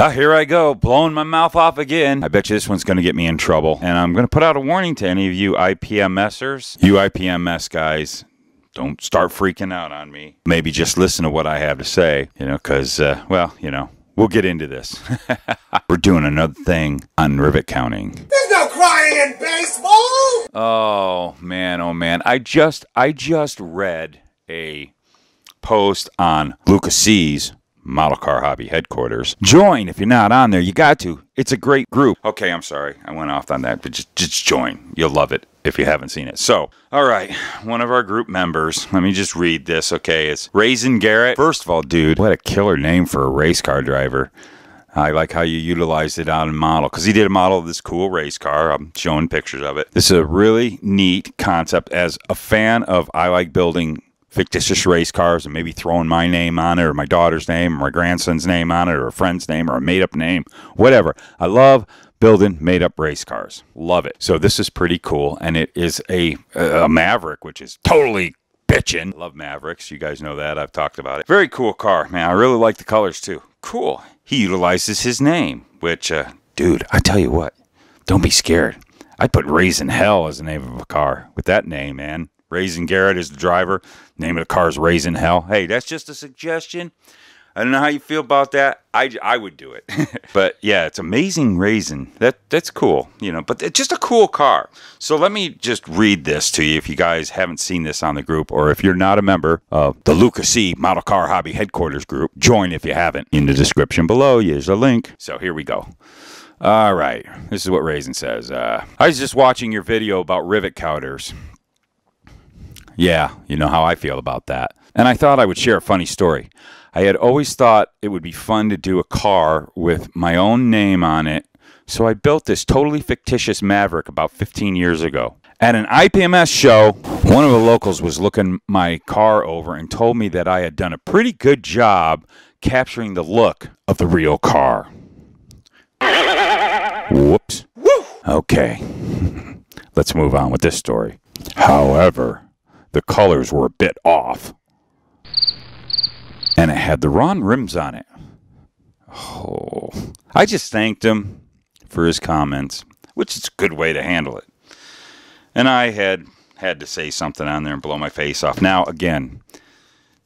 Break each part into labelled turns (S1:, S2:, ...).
S1: Ah, here I go, blowing my mouth off again. I bet you this one's going to get me in trouble. And I'm going to put out a warning to any of you IPMSers. You IPMS guys, don't start freaking out on me. Maybe just listen to what I have to say, you know, because, uh, well, you know, we'll get into this. We're doing another thing on rivet counting. There's no crying in baseball! Oh, man, oh, man. I just, I just read a post on Lucas C's Model Car Hobby Headquarters. Join if you're not on there. You got to. It's a great group. Okay, I'm sorry. I went off on that, but just, just join. You'll love it if you haven't seen it. So, all right, one of our group members, let me just read this, okay? It's Raisin Garrett. First of all, dude, what a killer name for a race car driver. I like how you utilized it on a model because he did a model of this cool race car. I'm showing pictures of it. This is a really neat concept. As a fan of I like building fictitious race cars and maybe throwing my name on it or my daughter's name or my grandson's name on it or a friend's name or a made up name, whatever. I love building made up race cars. Love it. So this is pretty cool. And it is a, a Maverick, which is totally bitching. Love Mavericks. You guys know that. I've talked about it. Very cool car, man. I really like the colors too. Cool. He utilizes his name, which, uh, dude, I tell you what, don't be scared. I'd put Raisin Hell as the name of a car with that name, man. Raising Garrett is the driver. Name of the car is Raising Hell. Hey, that's just a suggestion. I don't know how you feel about that. I, I would do it. but yeah, it's amazing raisin. That that's cool, you know. But it's just a cool car. So let me just read this to you if you guys haven't seen this on the group or if you're not a member of the Lucas C Model Car Hobby Headquarters group, join if you haven't. In the description below, there's a link. So here we go. All right, this is what Raisin says. Uh, I was just watching your video about rivet counters. Yeah, you know how I feel about that. And I thought I would share a funny story. I had always thought it would be fun to do a car with my own name on it, so I built this totally fictitious Maverick about 15 years ago. At an IPMS show, one of the locals was looking my car over and told me that I had done a pretty good job capturing the look of the real car. Whoops. Okay. Let's move on with this story. However, the colors were a bit off. And it had the Ron rims on it. Oh, I just thanked him for his comments, which is a good way to handle it. And I had had to say something on there and blow my face off. Now, again,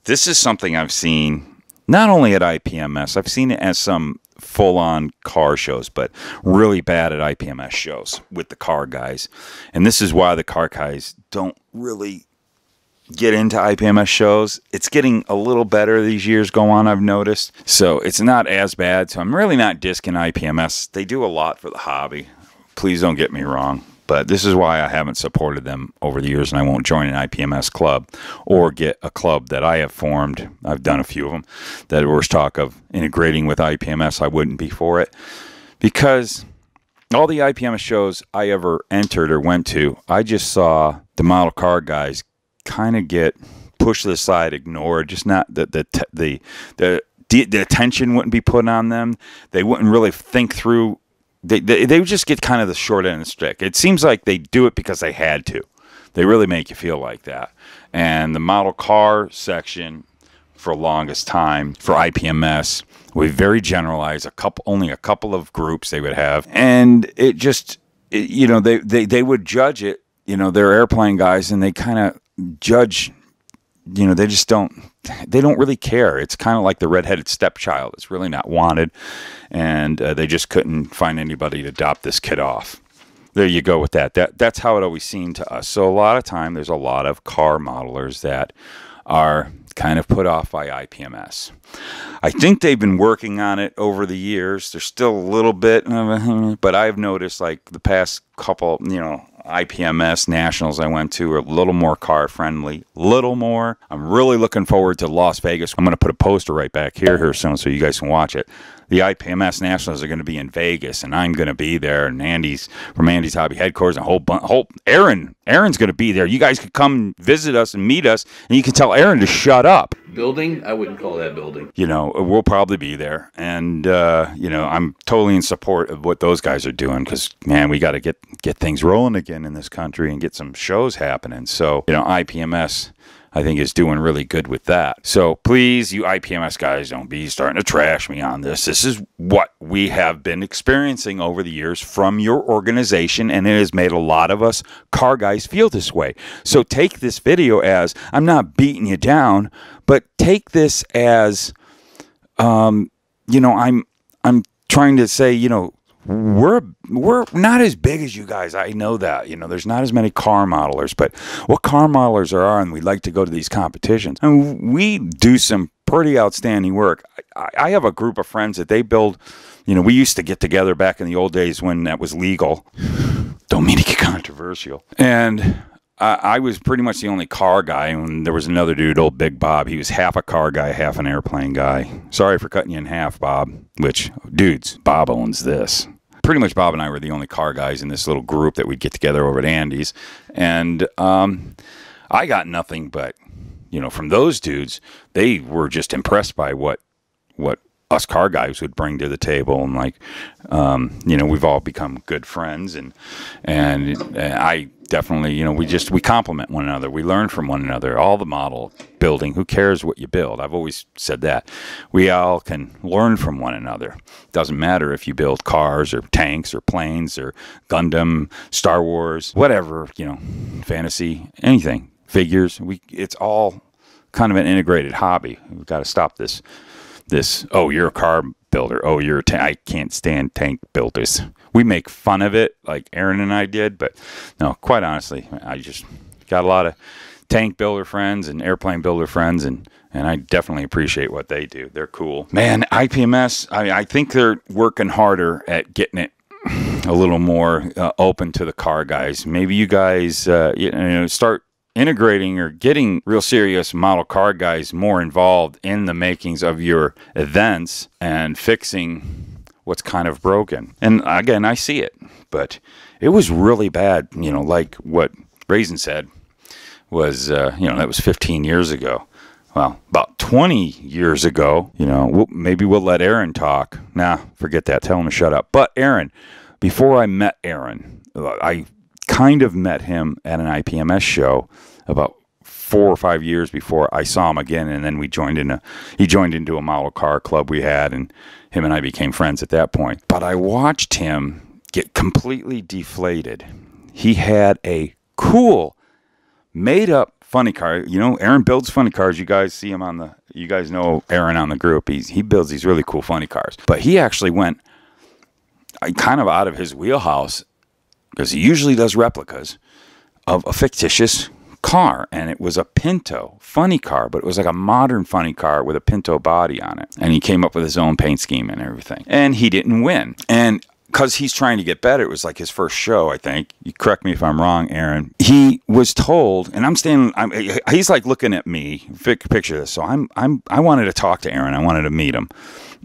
S1: this is something I've seen not only at IPMS, I've seen it as some full on car shows, but really bad at IPMS shows with the car guys. And this is why the car guys don't really get into IPMS shows. It's getting a little better these years go on, I've noticed. So it's not as bad. So I'm really not disking IPMS. They do a lot for the hobby. Please don't get me wrong. But this is why I haven't supported them over the years, and I won't join an IPMS club or get a club that I have formed. I've done a few of them that there was talk of integrating with IPMS. I wouldn't be for it because all the IPMS shows I ever entered or went to, I just saw the model car guys kind of get pushed aside, ignored, just not the the the the the attention wouldn't be put on them. They wouldn't really think through. They, they, they would just get kind of the short end of the stick. It seems like they do it because they had to. They really make you feel like that. And the model car section for longest time for IPMS, we very generalized a couple, only a couple of groups they would have. And it just, it, you know, they, they, they would judge it, you know, they're airplane guys and they kind of judge you know they just don't they don't really care it's kind of like the redheaded stepchild it's really not wanted and uh, they just couldn't find anybody to adopt this kid off there you go with that that that's how it always seemed to us so a lot of time there's a lot of car modelers that are kind of put off by IPMS. I think they've been working on it over the years. There's still a little bit, but I've noticed like the past couple, you know, IPMS nationals I went to are a little more car friendly, little more. I'm really looking forward to Las Vegas. I'm going to put a poster right back here here soon so you guys can watch it the IPMS Nationals are going to be in Vegas, and I'm going to be there, and Andy's from Andy's Hobby Headquarters, and a whole bunch, whole Aaron, Aaron's going to be there. You guys could come visit us and meet us, and you can tell Aaron to shut up. Building? I wouldn't call that building. You know, we'll probably be there, and uh, you know, I'm totally in support of what those guys are doing because man, we got to get get things rolling again in this country and get some shows happening. So you know, IPMS I think is doing really good with that. So please, you IPMS guys, don't be starting to trash me on this. This is what we have been experiencing over the years from your organization, and it has made a lot of us car guys feel this way. So take this video as I'm not beating you down, but take this as, um, you know, I'm I'm trying to say, you know, we're we're not as big as you guys. I know that. You know, there's not as many car modelers, but what car modelers there are, and we like to go to these competitions, and we do some pretty outstanding work. I, I have a group of friends that they build. You know, we used to get together back in the old days when that was legal. Don't mean to get controversial, and I, I was pretty much the only car guy, and there was another dude, old Big Bob. He was half a car guy, half an airplane guy. Sorry for cutting you in half, Bob. Which, dudes, Bob owns this pretty much Bob and I were the only car guys in this little group that we'd get together over at Andy's. And um, I got nothing but, you know, from those dudes, they were just impressed by what what us car guys would bring to the table and like um, you know we've all become good friends and, and and I definitely you know we just we complement one another we learn from one another all the model building who cares what you build I've always said that we all can learn from one another doesn't matter if you build cars or tanks or planes or Gundam Star Wars whatever you know fantasy anything figures we it's all kind of an integrated hobby we've got to stop this this oh you're a car builder oh you're a ta- i can't stand tank builders we make fun of it like aaron and i did but no quite honestly i just got a lot of tank builder friends and airplane builder friends and and I definitely appreciate what they do. They're cool. Man, IPMS, I, I think they're working harder at getting it a little more uh, open to the car guys. Maybe you guys uh, you know start integrating or getting real serious model car guys more involved in the makings of your events and fixing what's kind of broken. And again, I see it, but it was really bad, you know, like what Raisin said was, uh, you know, that was 15 years ago. Well, about 20 years ago, you know, we'll, maybe we'll let Aaron talk. Nah, forget that. Tell him to shut up. But Aaron, before I met Aaron, I kind of met him at an IPMS show about four or five years before I saw him again, and then we joined in a he joined into a model car club we had, and him and I became friends at that point. But I watched him get completely deflated. He had a cool, made up funny car. You know, Aaron builds funny cars. You guys see him on the you guys know Aaron on the group. He's he builds these really cool funny cars. But he actually went uh, kind of out of his wheelhouse because he usually does replicas of a fictitious car and it was a pinto funny car but it was like a modern funny car with a pinto body on it and he came up with his own paint scheme and everything and he didn't win and because he's trying to get better it was like his first show i think you correct me if i'm wrong aaron he was told and i'm standing I'm, he's like looking at me picture this so i'm i'm i wanted to talk to aaron i wanted to meet him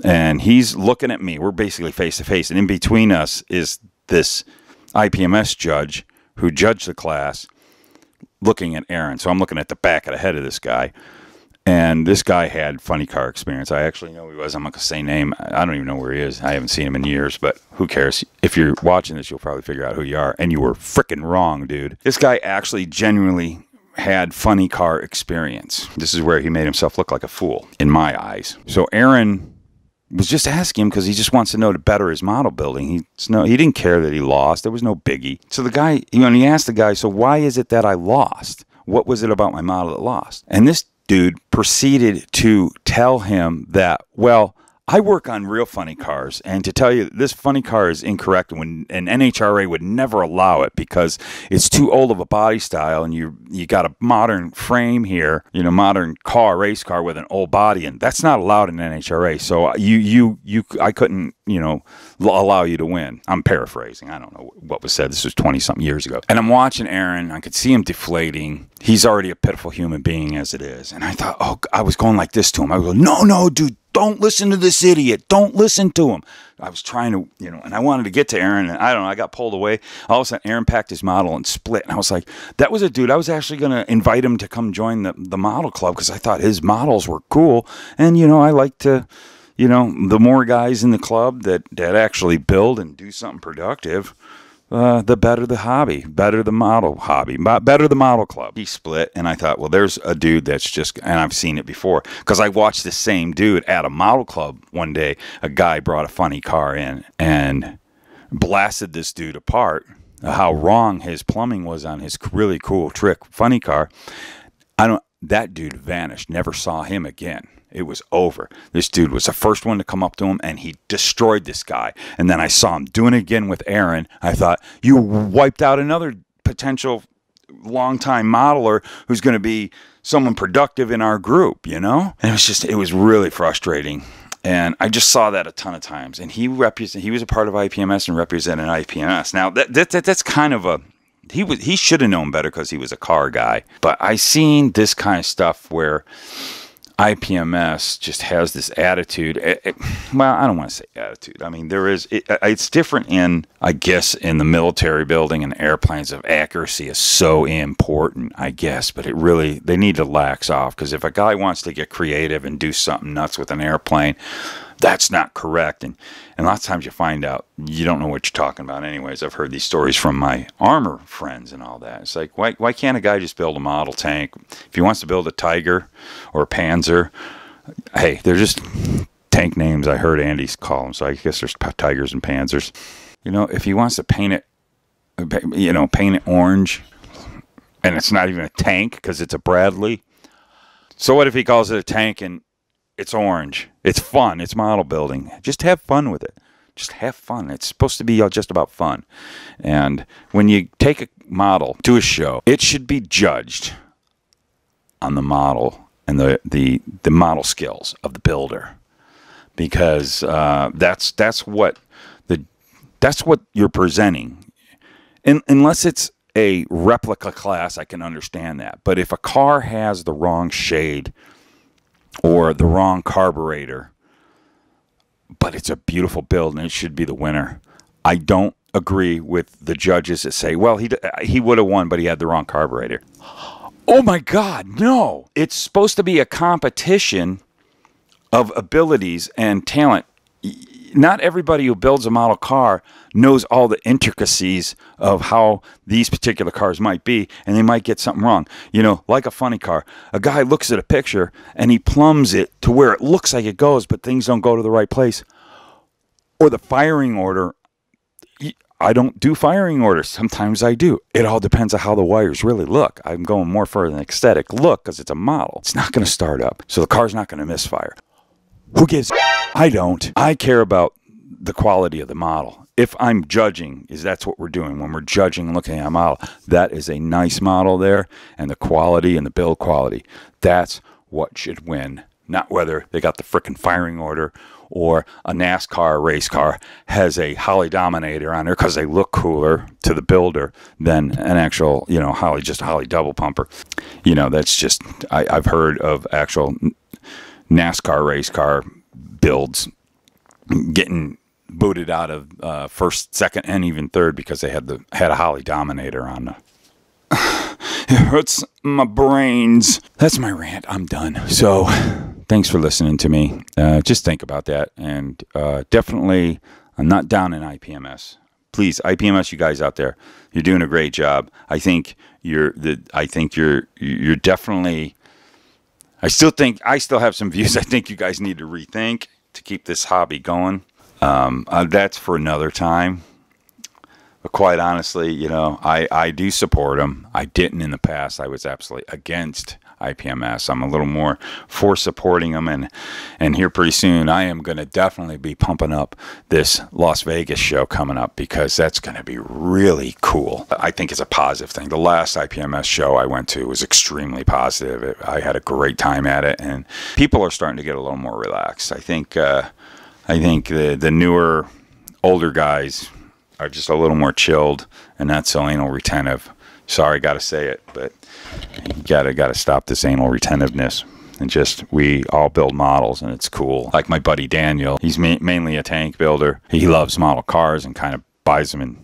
S1: and he's looking at me we're basically face to face and in between us is this IPMS judge who judged the class looking at Aaron. So I'm looking at the back of the head of this guy. And this guy had funny car experience. I actually know he was. I'm not gonna say name. I don't even know where he is. I haven't seen him in years, but who cares? If you're watching this, you'll probably figure out who you are. And you were freaking wrong, dude. This guy actually genuinely had funny car experience. This is where he made himself look like a fool in my eyes. So Aaron was just asking him because he just wants to know to better his model building. He no, he didn't care that he lost. There was no biggie. So the guy, you know, and he asked the guy, so why is it that I lost? What was it about my model that lost? And this dude proceeded to tell him that, well, I work on real funny cars, and to tell you, this funny car is incorrect. When an NHRA would never allow it because it's too old of a body style, and you you got a modern frame here, you know, modern car, race car with an old body, and that's not allowed in NHRA. So uh, you you you, I couldn't, you know, allow you to win. I'm paraphrasing. I don't know what was said. This was 20 something years ago, and I'm watching Aaron. I could see him deflating. He's already a pitiful human being as it is, and I thought, oh, I was going like this to him. I was going, no, no, dude don't listen to this idiot. Don't listen to him. I was trying to, you know, and I wanted to get to Aaron, and I don't know, I got pulled away. All of a sudden, Aaron packed his model and split. And I was like, that was a dude. I was actually going to invite him to come join the, the model club because I thought his models were cool. And, you know, I like to, you know, the more guys in the club that, that actually build and do something productive, uh, the better the hobby, better the model hobby, better the model club. He split, and I thought, well, there's a dude that's just, and I've seen it before because I watched the same dude at a model club one day. A guy brought a funny car in and blasted this dude apart. Uh, how wrong his plumbing was on his really cool trick funny car. I don't. That dude vanished. Never saw him again. It was over. This dude was the first one to come up to him and he destroyed this guy. And then I saw him doing it again with Aaron. I thought, you wiped out another potential longtime modeler who's going to be someone productive in our group, you know? And it was just, it was really frustrating. And I just saw that a ton of times. And he represent, he was a part of IPMS and represented IPMS. Now, that, that, that that's kind of a, he was he should have known better because he was a car guy. But I seen this kind of stuff where IPMS just has this attitude. It, eh, it, eh, well, I don't want to say attitude. I mean, there is it, uh, it's different in, I guess, in the military building and airplanes. Of accuracy is so important, I guess, but it really they need to lax off because if a guy wants to get creative and do something nuts with an airplane, that's not correct. And, and lots of times you find out you don't know what you're talking about, anyways. I've heard these stories from my armor friends and all that. It's like, why, why can't a guy just build a model tank? If he wants to build a Tiger or a Panzer, hey, they're just tank names. I heard Andy's call them, so I guess there's Tigers and Panzers. You know, if he wants to paint it, you know, paint it orange, and it's not even a tank because it's a Bradley. So what if he calls it a tank and it's orange. It's fun. It's model building. Just have fun with it. Just have fun. It's supposed to be just about fun. And when you take a model to a show, it should be judged on the model and the the, the model skills of the builder, because uh, that's that's what the that's what you're presenting. In, unless it's a replica class, I can understand that. But if a car has the wrong shade or the wrong carburetor. But it's a beautiful build and it should be the winner. I don't agree with the judges that say, well, he, he would have won, but he had the wrong carburetor. Oh my God, no. It's supposed to be a competition of abilities and talent not everybody who builds a model car knows all the intricacies of how these particular cars might be, and they might get something wrong. You know, like a funny car, a guy looks at a picture and he plumbs it to where it looks like it goes, but things don't go to the right place. Or the firing order. I don't do firing orders. Sometimes I do. It all depends on how the wires really look. I'm going more for an aesthetic look because it's a model. It's not going to start up, so the car's not going to misfire. Who gives? I don't. I care about the quality of the model. If I'm judging, is that's what we're doing when we're judging looking at a model. That is a nice model there, and the quality and the build quality. That's what should win, not whether they got the frickin' firing order or a NASCAR race car has a Holly Dominator on there because they look cooler to the builder than an actual, you know, Holly, just a Holly double pumper. You know, that's just, I, have heard of actual NASCAR race car builds getting booted out of uh, first, second, and even third because they had the had a Holly Dominator on. The, it hurts my brains. That's my rant. I'm done. So, thanks for listening to me. Uh, just think about that, and uh, definitely, I'm not down in IPMS. Please, IPMS, you guys out there, you're doing a great job. I think you're the. I think you're you're definitely I still think I still have some views. I think you guys need to rethink to keep this hobby going. Um, uh, that's for another time. But quite honestly, you know, I I do support them. I didn't in the past. I was absolutely against IPMS. I'm a little more for supporting them, and and here pretty soon I am going to definitely be pumping up this Las Vegas show coming up because that's going to be really cool. I think it's a positive thing. The last IPMS show I went to was extremely positive. It, I had a great time at it, and people are starting to get a little more relaxed. I think uh, I think the the newer older guys are just a little more chilled and not so anal retentive. Sorry, got to say it, but gotta gotta stop this anal retentiveness and just we all build models and it's cool like my buddy daniel he's ma- mainly a tank builder he loves model cars and kind of buys them and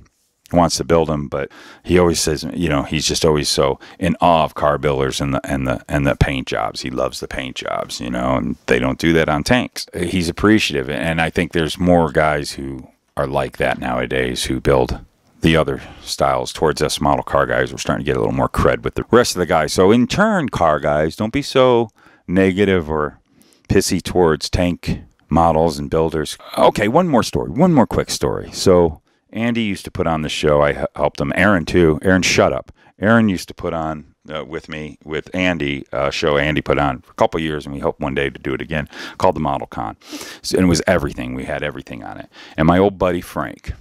S1: wants to build them but he always says you know he's just always so in awe of car builders and the and the and the paint jobs he loves the paint jobs you know and they don't do that on tanks he's appreciative and i think there's more guys who are like that nowadays who build the other styles towards us model car guys. We're starting to get a little more cred with the rest of the guys. So in turn, car guys, don't be so negative or pissy towards tank models and builders. Okay, one more story. One more quick story. So Andy used to put on the show. I helped him. Aaron too. Aaron, shut up. Aaron used to put on uh, with me with Andy uh, show Andy put on for a couple years, and we hope one day to do it again. Called the Model Con, so, and it was everything. We had everything on it. And my old buddy Frank,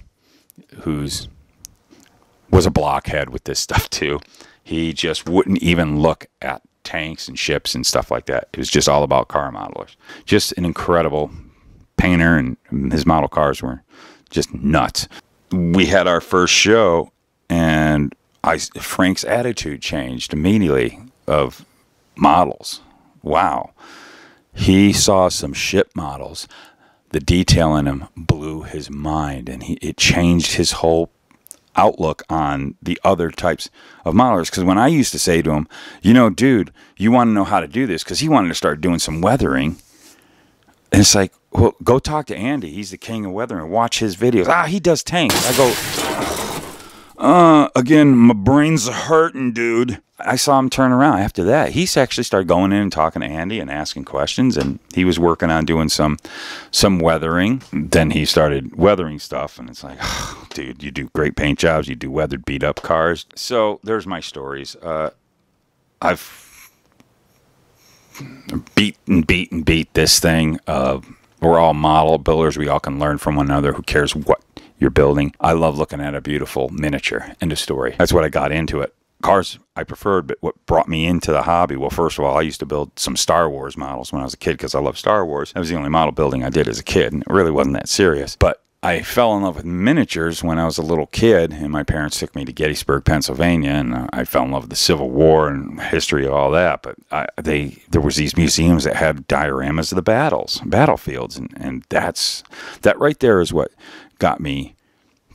S1: who's was a blockhead with this stuff too. He just wouldn't even look at tanks and ships and stuff like that. It was just all about car modelers. Just an incredible painter, and his model cars were just nuts. We had our first show, and I, Frank's attitude changed immediately of models. Wow. He saw some ship models. The detail in them blew his mind, and he, it changed his whole outlook on the other types of modelers. Because when I used to say to him, you know, dude, you want to know how to do this, because he wanted to start doing some weathering. And it's like, well, go talk to Andy. He's the king of weathering. Watch his videos. Ah, he does tanks. I go, uh, again, my brain's hurting, dude. I saw him turn around after that. He actually started going in and talking to Andy and asking questions, and he was working on doing some some weathering. Then he started weathering stuff, and it's like, oh, dude, you do great paint jobs, you do weathered beat up cars. So there's my stories. Uh, I've beat and beat and beat this thing. Uh, we're all model builders. We all can learn from one another. Who cares what your building. I love looking at a beautiful miniature. End of story. That's what I got into it. Cars I preferred, but what brought me into the hobby? Well, first of all, I used to build some Star Wars models when I was a kid because I love Star Wars. That was the only model building I did as a kid, and it really wasn't that serious. But I fell in love with miniatures when I was a little kid, and my parents took me to Gettysburg, Pennsylvania, and uh, I fell in love with the Civil War and history of all that. But I, they there was these museums that had dioramas of the battles, battlefields, and, and that's that right there is what got me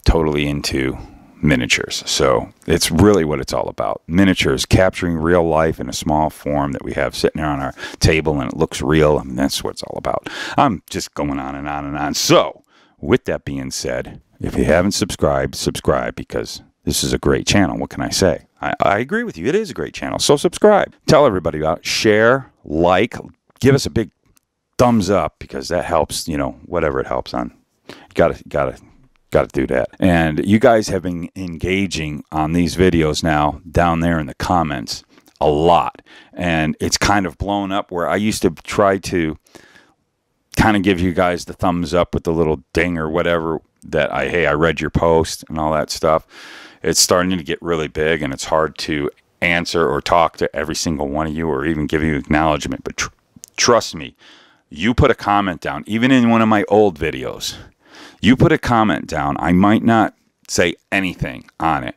S1: totally into miniatures. So it's really what it's all about. Miniatures, capturing real life in a small form that we have sitting there on our table and it looks real. I mean, that's what it's all about. I'm just going on and on and on. So, with that being said, if you haven't subscribed, subscribe because this is a great channel. What can I say? I, I agree with you. It is a great channel. So, subscribe. Tell everybody about it. Share, like, give us a big thumbs up because that helps, you know, whatever it helps on. gotta, gotta Got to do that. And you guys have been engaging on these videos now down there in the comments a lot. And it's kind of blown up where I used to try to kind of give you guys the thumbs up with the little ding or whatever that I, hey, I read your post and all that stuff. It's starting to get really big and it's hard to answer or talk to every single one of you or even give you acknowledgement. But tr trust me, you put a comment down, even in one of my old videos you put a comment down, I might not say anything on it.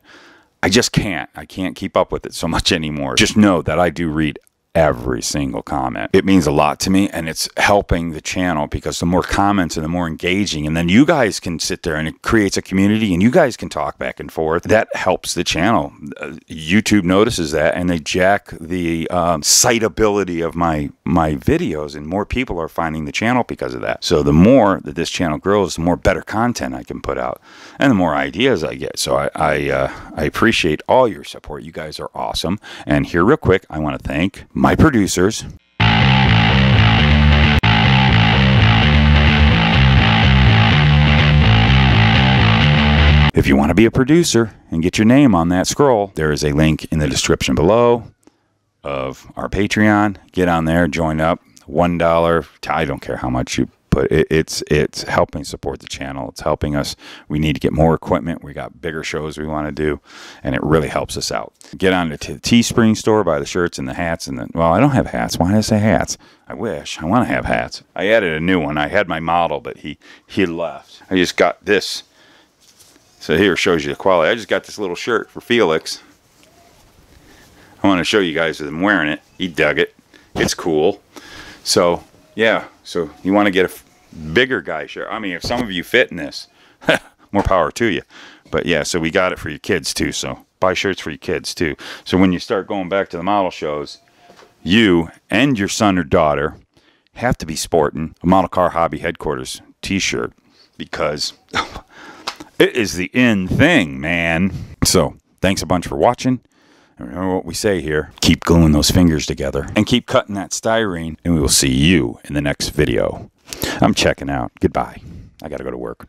S1: I just can't. I can't keep up with it so much anymore. Just know that I do read every single comment. It means a lot to me and it's helping the channel because the more comments and the more engaging, and then you guys can sit there and it creates a community and you guys can talk back and forth. That helps the channel. Uh, YouTube notices that and they jack the um, citability of my my videos and more people are finding the channel because of that. So the more that this channel grows, the more better content I can put out and the more ideas I get. So I, I, uh, I appreciate all your support. You guys are awesome. And here real quick, I want to thank my producers. If you want to be a producer and get your name on that scroll, there is a link in the description below of our Patreon. Get on there, join up. $1, I don't care how much you but it, it's it's helping support the channel. It's helping us. We need to get more equipment. We got bigger shows we want to do, and it really helps us out. Get on to the Teespring store, buy the shirts and the hats and the. Well, I don't have hats. Why did I say hats? I wish I want to have hats. I added a new one. I had my model, but he he left. I just got this. So here shows you the quality. I just got this little shirt for Felix. I want to show you guys that I'm wearing it. He dug it. It's cool. So yeah, so you want to get a bigger guy shirt. I mean, if some of you fit in this, more power to you. But yeah, so we got it for your kids too. So buy shirts for your kids too. So when you start going back to the model shows, you and your son or daughter have to be sporting a model car hobby headquarters t-shirt because it is the end thing, man. So thanks a bunch for watching. Remember what we say here. Keep gluing those fingers together and keep cutting that styrene, and we will see you in the next video. I'm checking out. Goodbye. I got to go to work.